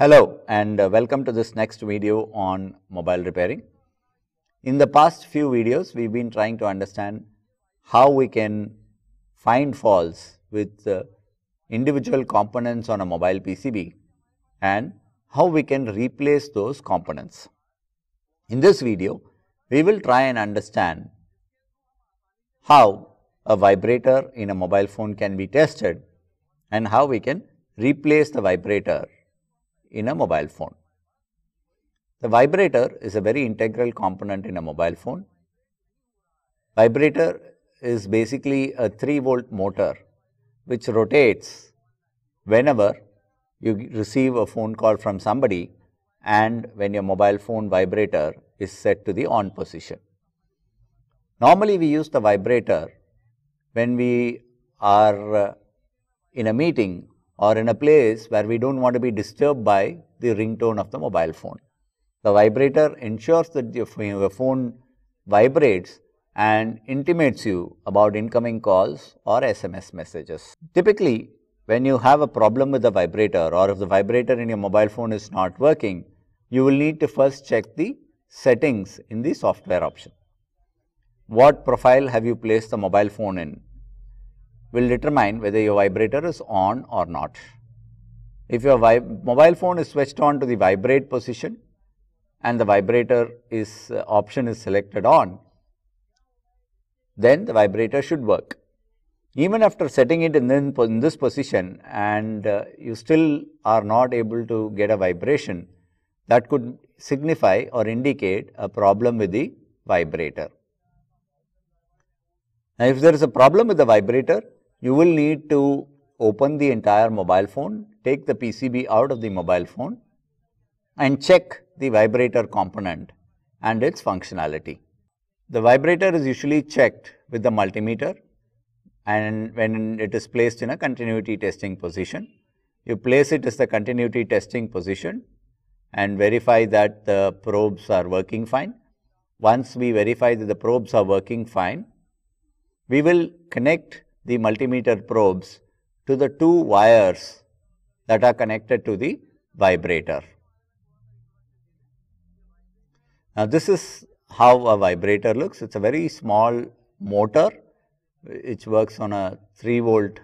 Hello and uh, welcome to this next video on mobile repairing. In the past few videos, we've been trying to understand how we can find faults with uh, individual components on a mobile PCB and how we can replace those components. In this video, we will try and understand how a vibrator in a mobile phone can be tested and how we can replace the vibrator in a mobile phone. The vibrator is a very integral component in a mobile phone. Vibrator is basically a 3 volt motor which rotates whenever you receive a phone call from somebody and when your mobile phone vibrator is set to the on position. Normally, we use the vibrator when we are uh, in a meeting or in a place where we don't want to be disturbed by the ringtone of the mobile phone. The vibrator ensures that your phone vibrates and intimates you about incoming calls or SMS messages. Typically, when you have a problem with the vibrator or if the vibrator in your mobile phone is not working, you will need to first check the settings in the software option. What profile have you placed the mobile phone in? will determine whether your vibrator is on or not. If your mobile phone is switched on to the vibrate position and the vibrator is uh, option is selected on, then the vibrator should work. Even after setting it in, in this position and uh, you still are not able to get a vibration, that could signify or indicate a problem with the vibrator. Now, if there is a problem with the vibrator, you will need to open the entire mobile phone, take the PCB out of the mobile phone and check the vibrator component and its functionality. The vibrator is usually checked with the multimeter and when it is placed in a continuity testing position. You place it as the continuity testing position and verify that the probes are working fine. Once we verify that the probes are working fine, we will connect the multimeter probes to the two wires that are connected to the vibrator. Now, this is how a vibrator looks. It is a very small motor which works on a 3 volt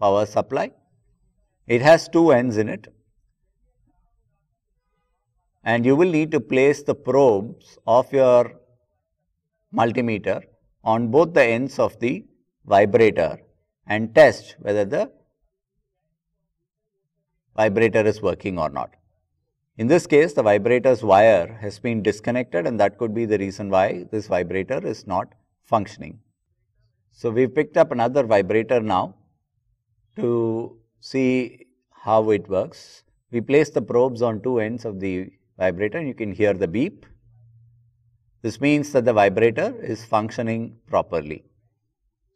power supply. It has two ends in it and you will need to place the probes of your multimeter on both the ends of the vibrator and test whether the vibrator is working or not. In this case, the vibrator's wire has been disconnected and that could be the reason why this vibrator is not functioning. So we've picked up another vibrator now to see how it works. We place the probes on two ends of the vibrator and you can hear the beep. This means that the vibrator is functioning properly.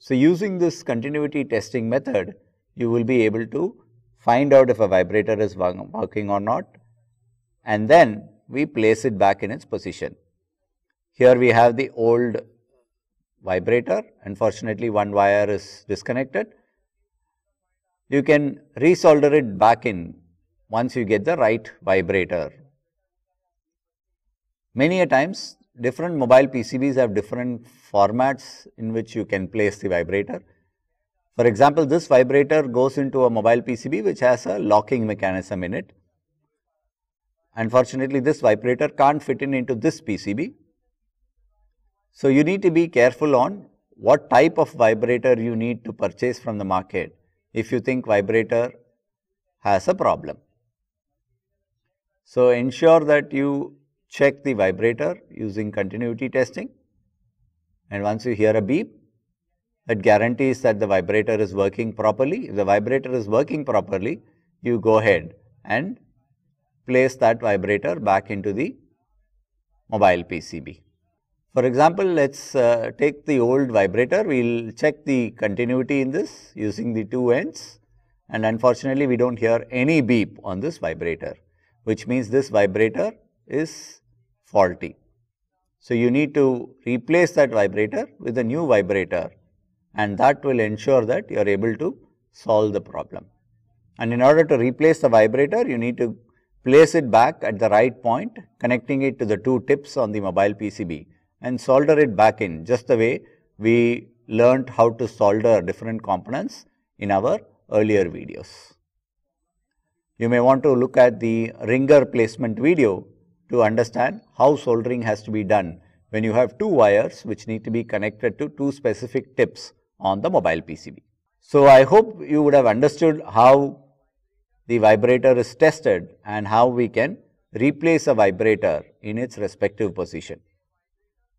So using this continuity testing method, you will be able to find out if a vibrator is working or not and then we place it back in its position. Here we have the old vibrator. Unfortunately, one wire is disconnected. You can resolder it back in once you get the right vibrator. Many a times different mobile PCBs have different formats in which you can place the vibrator. For example, this vibrator goes into a mobile PCB which has a locking mechanism in it. Unfortunately, this vibrator can't fit in into this PCB. So, you need to be careful on what type of vibrator you need to purchase from the market if you think vibrator has a problem. So, ensure that you check the vibrator using continuity testing. And once you hear a beep, it guarantees that the vibrator is working properly. If the vibrator is working properly, you go ahead and place that vibrator back into the mobile PCB. For example, let's uh, take the old vibrator, we'll check the continuity in this using the two ends and unfortunately we don't hear any beep on this vibrator, which means this vibrator is faulty. So, you need to replace that vibrator with a new vibrator and that will ensure that you are able to solve the problem. And in order to replace the vibrator, you need to place it back at the right point, connecting it to the two tips on the mobile PCB and solder it back in just the way we learnt how to solder different components in our earlier videos. You may want to look at the ringer placement video to understand how soldering has to be done when you have two wires which need to be connected to two specific tips on the mobile PCB. So, I hope you would have understood how the vibrator is tested and how we can replace a vibrator in its respective position.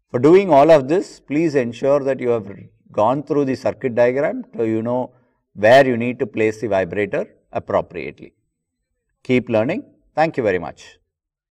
For doing all of this, please ensure that you have gone through the circuit diagram so you know where you need to place the vibrator appropriately. Keep learning. Thank you very much.